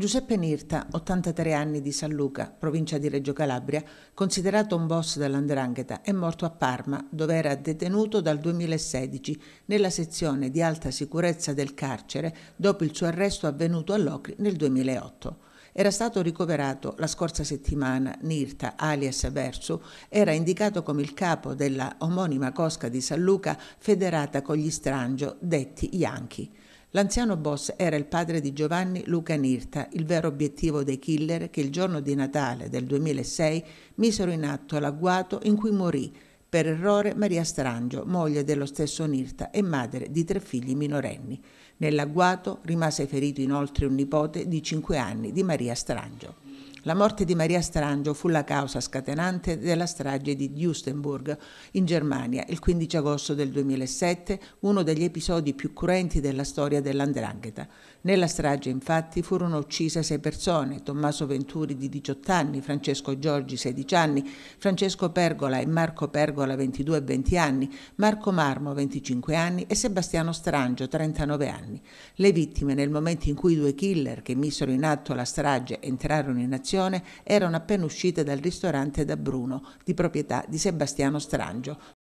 Giuseppe Nirta, 83 anni di San Luca, provincia di Reggio Calabria, considerato un boss dell'Andrangheta, è morto a Parma, dove era detenuto dal 2016 nella sezione di alta sicurezza del carcere dopo il suo arresto avvenuto a Locri nel 2008. Era stato ricoverato la scorsa settimana, Nirta, alias Versu, era indicato come il capo della omonima cosca di San Luca federata con gli strangio, detti Yankee. L'anziano boss era il padre di Giovanni Luca Nirta, il vero obiettivo dei killer che il giorno di Natale del 2006 misero in atto l'agguato in cui morì per errore Maria Strangio, moglie dello stesso Nirta e madre di tre figli minorenni. Nell'agguato rimase ferito inoltre un nipote di 5 anni di Maria Strangio. La morte di Maria Strangio fu la causa scatenante della strage di Duesenburg in Germania il 15 agosto del 2007, uno degli episodi più cruenti della storia dell'Andrangheta. Nella strage, infatti, furono uccise sei persone: Tommaso Venturi di 18 anni, Francesco Giorgi 16 anni, Francesco Pergola e Marco Pergola 22 e 20 anni, Marco Marmo 25 anni e Sebastiano Strangio 39 anni. Le vittime, nel momento in cui i due killer che misero in atto la strage entrarono in azione, stazione erano appena uscite dal ristorante da Bruno, di proprietà di Sebastiano Strangio,